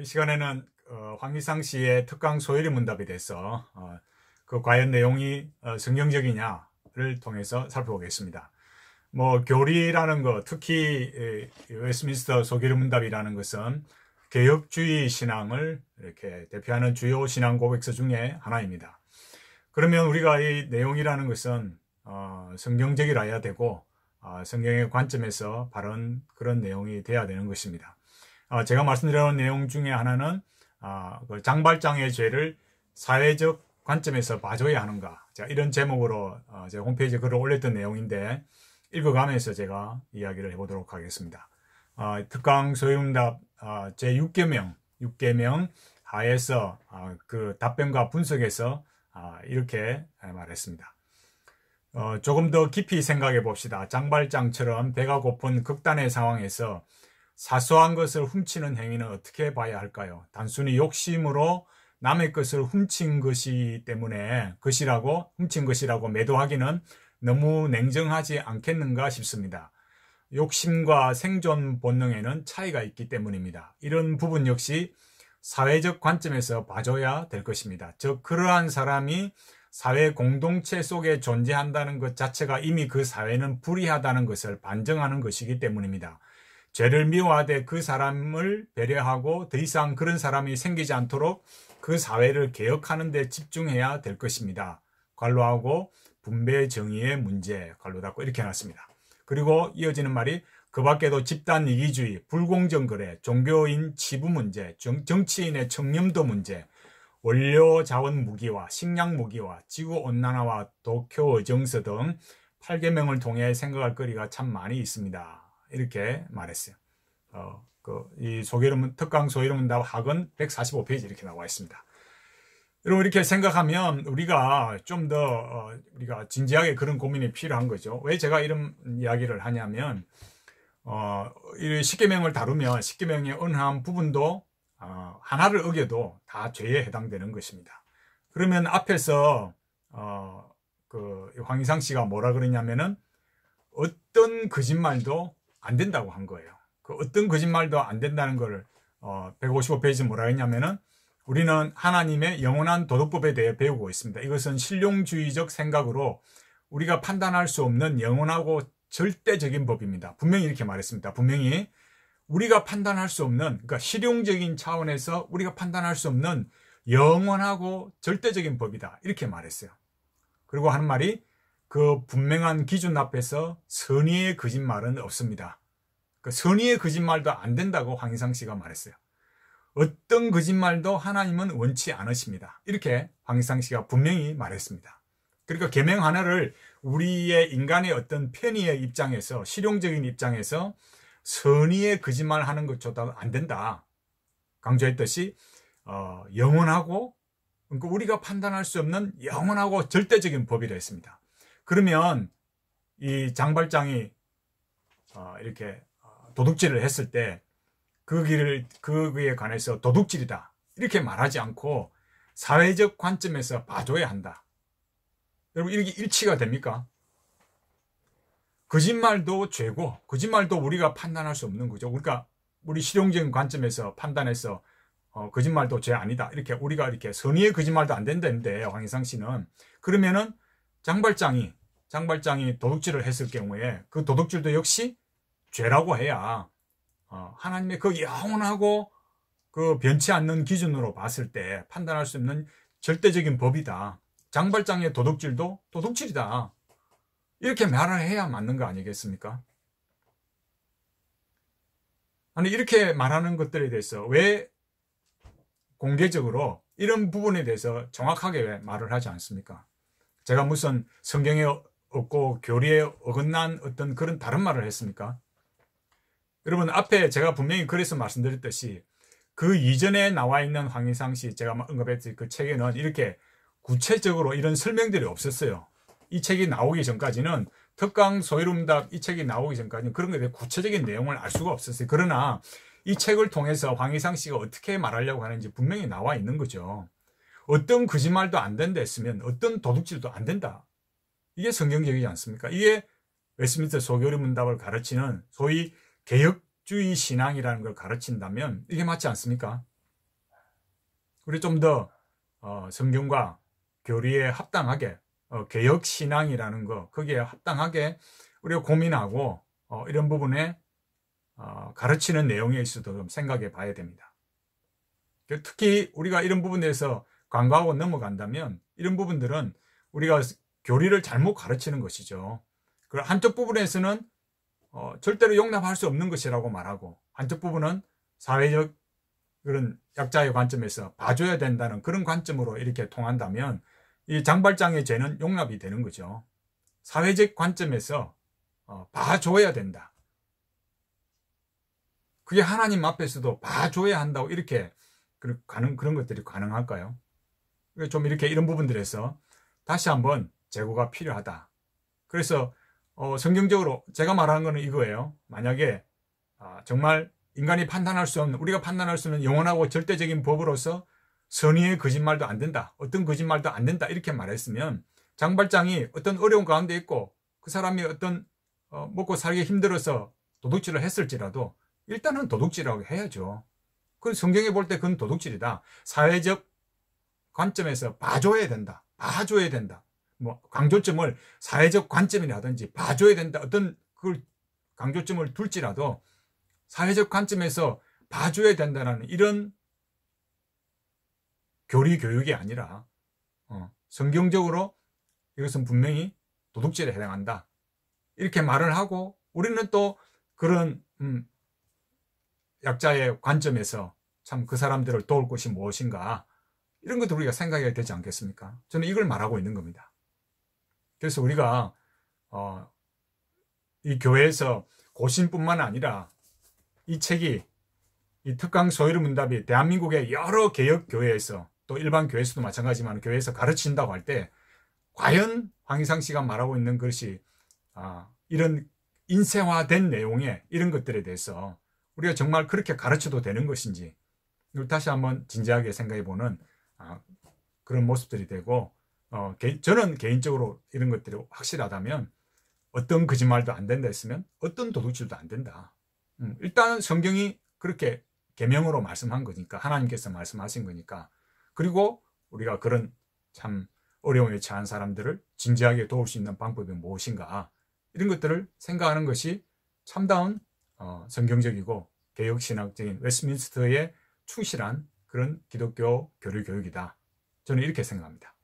이 시간에는 어, 황희상 씨의 특강 소일의 문답이돼서 어, 그 과연 내용이 어, 성경적이냐를 통해서 살펴보겠습니다. 뭐 교리라는 것, 특히 웨스민스터 소교 문답이라는 것은 개혁주의 신앙을 이렇게 대표하는 주요 신앙 고백서 중에 하나입니다. 그러면 우리가 이 내용이라는 것은 어, 성경적이라야 되고 어, 성경의 관점에서 바른 그런 내용이 돼야 되는 것입니다. 아, 제가 말씀드린 내용 중에 하나는 아, 그 장발장의 죄를 사회적 관점에서 봐줘야 하는가 이런 제목으로 어, 제 홈페이지에 글을 올렸던 내용인데 읽어가면서 제가 이야기를 해보도록 하겠습니다. 아, 특강 소유응답 제6개명 6개명 하에서 그 답변과 분석에서 이렇게 말했습니다. 어, 조금 더 깊이 생각해 봅시다. 장발장처럼 배가 고픈 극단의 상황에서 사소한 것을 훔치는 행위는 어떻게 봐야 할까요? 단순히 욕심으로 남의 것을 훔친 것이 때문에 것이라고 훔친 것이라고 매도하기는 너무 냉정하지 않겠는가 싶습니다. 욕심과 생존 본능에는 차이가 있기 때문입니다. 이런 부분 역시 사회적 관점에서 봐줘야 될 것입니다. 즉, 그러한 사람이 사회 공동체 속에 존재한다는 것 자체가 이미 그 사회는 불이하다는 것을 반증하는 것이기 때문입니다. 죄를 미워하되 그 사람을 배려하고 더 이상 그런 사람이 생기지 않도록 그 사회를 개혁하는 데 집중해야 될 것입니다. 관로하고 분배 정의의 문제 관로 닫고 이렇게 해놨습니다. 그리고 이어지는 말이 그 밖에도 집단 이기주의, 불공정 거래, 종교인 치부 문제, 정, 치인의 청렴도 문제, 원료 자원 무기와 식량 무기와 지구 온난화와 도쿄 의정서 등 8개명을 통해 생각할 거리가 참 많이 있습니다. 이렇게 말했어요. 어, 그이소개이 특강 소개이름은 학은 145페이지 이렇게 나와 있습니다. 여러분 이렇게 생각하면 우리가 좀더 어, 우리가 진지하게 그런 고민이 필요한 거죠. 왜 제가 이런 이야기를 하냐면 어, 이 십계명을 다루면 십계명의 은한 부분도 어, 하나를 어겨도 다 죄에 해당되는 것입니다. 그러면 앞에서 어, 그 황희상 씨가 뭐라 그러냐면은 어떤 거짓말도 안 된다고 한 거예요. 그 어떤 거짓말도 안 된다는 걸 어, 155페이지 뭐라 했냐면은 우리는 하나님의 영원한 도덕법에 대해 배우고 있습니다. 이것은 실용주의적 생각으로 우리가 판단할 수 없는 영원하고 절대적인 법입니다. 분명히 이렇게 말했습니다. 분명히 우리가 판단할 수 없는 그러니까 실용적인 차원에서 우리가 판단할 수 없는 영원하고 절대적인 법이다. 이렇게 말했어요. 그리고 하는 말이 그 분명한 기준 앞에서 선의의 거짓말은 없습니다. 그 선의의 거짓말도 안 된다고 황희상 씨가 말했어요. 어떤 거짓말도 하나님은 원치 않으십니다. 이렇게 황희상 씨가 분명히 말했습니다. 그러니까 계명 하나를 우리의 인간의 어떤 편의의 입장에서 실용적인 입장에서 선의의 거짓말 하는 것조차 안 된다. 강조했듯이 어, 영원하고 그러니까 우리가 판단할 수 없는 영원하고 절대적인 법이라 했습니다. 그러면 이 장발장이 어, 이렇게 어, 도둑질을 했을 때 그 길을 그에 관해서 도둑질이다 이렇게 말하지 않고 사회적 관점에서 봐줘야 한다. 여러분 이게 일치가 됩니까? 거짓말도 죄고 거짓말도 우리가 판단할 수 없는 거죠. 그러니까 우리 실용적인 관점에서 판단해서 어, 거짓말도 죄 아니다. 이렇게 우리가 이렇게 선의의 거짓말도 안 된다는데 황희상 씨는 그러면은 장발장이 장발장이 도둑질을 했을 경우에 그 도둑질도 역시 죄라고 해야 어, 하나님의 그 영원하고 그 변치 않는 기준으로 봤을 때 판단할 수 있는 절대적인 법이다. 장발장의 도둑질도 도둑질이다. 이렇게 말을 해야 맞는 거 아니겠습니까? 아니 이렇게 말하는 것들에 대해서 왜 공개적으로 이런 부분에 대해서 정확하게 말을 하지 않습니까? 제가 무슨 성경의 없고 교리에 어긋난 어떤 그런 다른 말을 했습니까? 여러분 앞에 제가 분명히 그래서 말씀드렸듯이 그 이전에 나와 있는 황희상 씨 제가 언급했듯이 그 책에는 이렇게 구체적으로 이런 설명들이 없었어요. 이 책이 나오기 전까지는 특강 소유름답이 책이 나오기 전까지는 그런 것에 대해 구체적인 내용을 알 수가 없었어요. 그러나 이 책을 통해서 황희상 씨가 어떻게 말하려고 하는지 분명히 나와 있는 거죠. 어떤 거짓말도 안 된다 했으면 어떤 도둑질도 안 된다. 이게 성경적이지 않습니까? 이게 웨스민스터 소교리 문답을 가르치는 소위 개혁주의 신앙이라는 걸 가르친다면 이게 맞지 않습니까? 우리 좀더 어, 성경과 교리에 합당하게 어, 개혁 신앙이라는 거 거기에 합당하게 우리가 고민하고 어, 이런 부분에 가르치는 내용에 있어도 좀 생각해 봐야 됩니다. 그 특히 우리가 이런 부분에서 관과하고 넘어간다면 이런 부분들은 우리가 교리를 잘못 가르치는 것이죠. 그 한쪽 부분에서는 어, 절대로 용납할 수 없는 것이라고 말하고 한쪽 부분은 사회적 그런 약자의 관점에서 봐줘야 된다는 그런 관점으로 이렇게 통한다면 이 장발장의 죄는 용납이 되는 거죠. 사회적 관점에서 어, 봐줘야 된다. 그게 하나님 앞에서도 봐줘야 한다고 이렇게 가능, 그런 것들이 가능할까요? 좀 이렇게 이런 부분들에서 다시 한번 재고가 필요하다. 그래서 어, 성경적으로 제가 말하는 것은 이거예요. 만약에 아, 정말 인간이 판단할 수 없는 우리가 판단할 수 없는 영원하고 절대적인 법으로서 선의의 거짓말도 안 된다. 어떤 거짓말도 안 된다. 이렇게 말했으면 장발장이 어떤 어려운 가운데 있고 그 사람이 어떤 어, 먹고 살기 힘들어서 도둑질을 했을지라도 일단은 도둑질이라고 해야죠. 그 성경에 볼 때 그건 도둑질이다. 사회적 관점에서 봐줘야 된다. 봐줘야 된다. 뭐 강조점을 사회적 관점이라든지 봐줘야 된다 어떤 그걸 강조점을 둘지라도 사회적 관점에서 봐줘야 된다는 이런 교리 교육이 아니라 어, 성경적으로 이것은 분명히 도둑질에 해당한다 이렇게 말을 하고 우리는 또 그런 음, 약자의 관점에서 참 그 사람들을 도울 것이 무엇인가 이런 것도 우리가 생각해야 되지 않겠습니까? 저는 이걸 말하고 있는 겁니다. 그래서 우리가 어, 이 교회에서 고신뿐만 아니라 이 책이 이 특강 소위르 문답이 대한민국의 여러 개혁 교회에서 또 일반 교회에서도 마찬가지지만 교회에서 가르친다고 할 때 과연 황희상 씨가 말하고 있는 것이 아, 이런 인쇄화된 내용에 이런 것들에 대해서 우리가 정말 그렇게 가르쳐도 되는 것인지 이 다시 한번 진지하게 생각해 보는 아, 그런 모습들이 되고 어, 개, 저는 개인적으로 이런 것들이 확실하다면 어떤 거짓말도 안 된다 했으면 어떤 도둑질도 안 된다. 음, 일단 성경이 그렇게 개명으로 말씀한 거니까 하나님께서 말씀하신 거니까 그리고 우리가 그런 참 어려움에 처한 사람들을 진지하게 도울 수 있는 방법이 무엇인가 이런 것들을 생각하는 것이 참다운 어, 성경적이고 개혁신학적인 웨스민스터의 충실한 그런 기독교 교류 교육이다. 저는 이렇게 생각합니다.